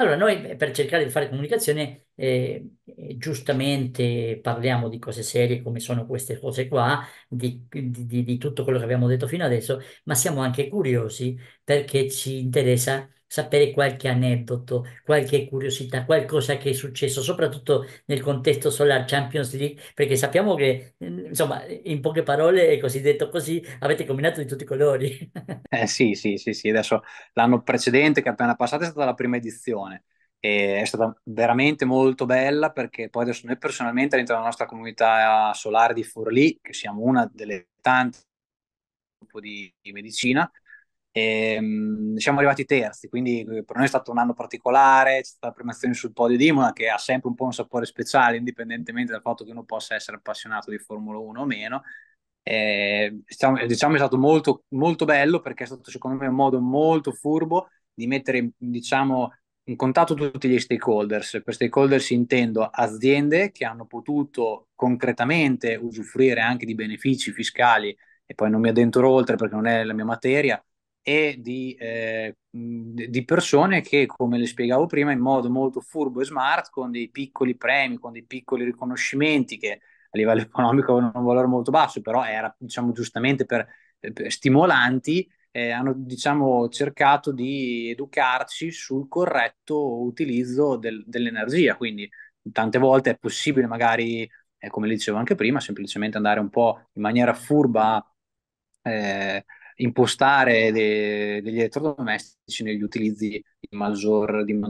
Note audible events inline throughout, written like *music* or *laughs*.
Allora, noi per cercare di fare comunicazione, eh, eh, giustamente parliamo di cose serie come sono queste cose qua, di, di- di- di tutto quello che abbiamo detto fino adesso, ma siamo anche curiosi perché ci interessa sapere qualche aneddoto, qualche curiosità, qualcosa che è successo, soprattutto nel contesto Solar Champions League, perché sappiamo che, mm, insomma, in poche parole, è così detto così, avete combinato di tutti i colori. *laughs* eh sì, sì, sì, sì, adesso l'anno precedente che è appena passato è stata la prima edizione. E è stata veramente molto bella perché poi adesso noi personalmente all'interno della nostra comunità solare di Forlì, che siamo una delle tante di, di medicina, e, ehm, siamo arrivati terzi, quindi eh, per noi è stato un anno particolare, c'è stata la premiazione sul podio di Imola che ha sempre un po' un sapore speciale, indipendentemente dal fatto che uno possa essere appassionato di Formula 1 o meno. E, ehm, diciamo, diciamo, è stato molto, molto bello perché è stato secondo me un modo molto furbo di mettere diciamo, in contatto tutti gli stakeholders. Per stakeholders intendo aziende che hanno potuto concretamente usufruire anche di benefici fiscali e poi non mi addentro oltre perché non è la mia materia, e di, eh, di, persone che, come le spiegavo prima, in modo molto furbo e smart, con dei piccoli premi, con dei piccoli riconoscimenti che a livello *laughs* economico avevano un valore molto basso, però era diciamo, giustamente per, per stimolanti, eh, hanno diciamo, cercato di educarci sul corretto utilizzo del, dell'energia. Quindi tante volte è possibile magari, eh, come dicevo anche prima, semplicemente andare un po' in maniera furba. Eh, impostare de- degli elettrodomestici negli utilizzi di maggior, di,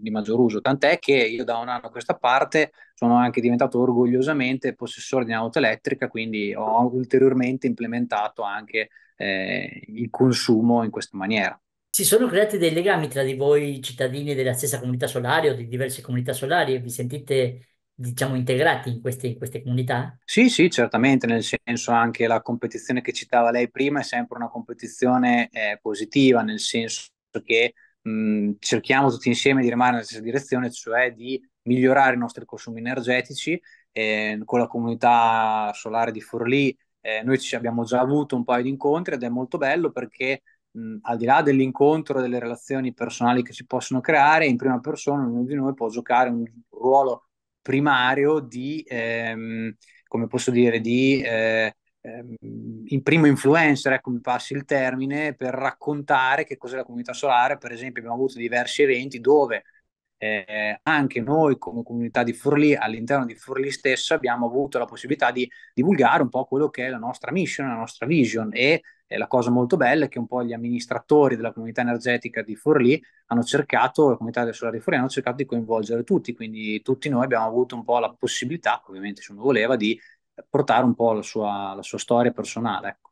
di maggior, uso. Tant'è che io da un anno a questa parte sono anche diventato orgogliosamente possessore di un'auto elettrica, quindi ho ulteriormente implementato anche eh, il consumo in questa maniera. Si sono creati dei legami tra di voi cittadini della stessa comunità solare o di diverse comunità solari e vi sentite diciamo, integrati in queste, in queste, comunità? Sì, sì, certamente, nel senso anche la competizione che citava lei prima è sempre una competizione eh, positiva, nel senso che mh, cerchiamo tutti insieme di rimanere nella stessa direzione, cioè di migliorare i nostri consumi energetici. Eh, con la comunità solare di Forlì eh, noi ci abbiamo già avuto un paio di incontri ed è molto bello perché mh, al di là dell'incontro, delle relazioni personali che si possono creare, in prima persona ognuno di noi può giocare un ruolo primario di, ehm, come posso dire, di eh, ehm, in primo influencer, ecco mi passi il termine, per raccontare che cos'è la comunità solare. Per esempio abbiamo avuto diversi eventi dove eh, anche noi come comunità di Forlì, all'interno di Forlì stessa, abbiamo avuto la possibilità di divulgare un po' quello che è la nostra mission, la nostra vision e la cosa molto bella è che un po' gli amministratori della comunità energetica di Forlì hanno cercato, la comunità solare di Forlì hanno cercato di coinvolgere tutti, quindi tutti noi abbiamo avuto un po' la possibilità, ovviamente se uno voleva, di portare un po' la sua, la sua storia personale. Ecco.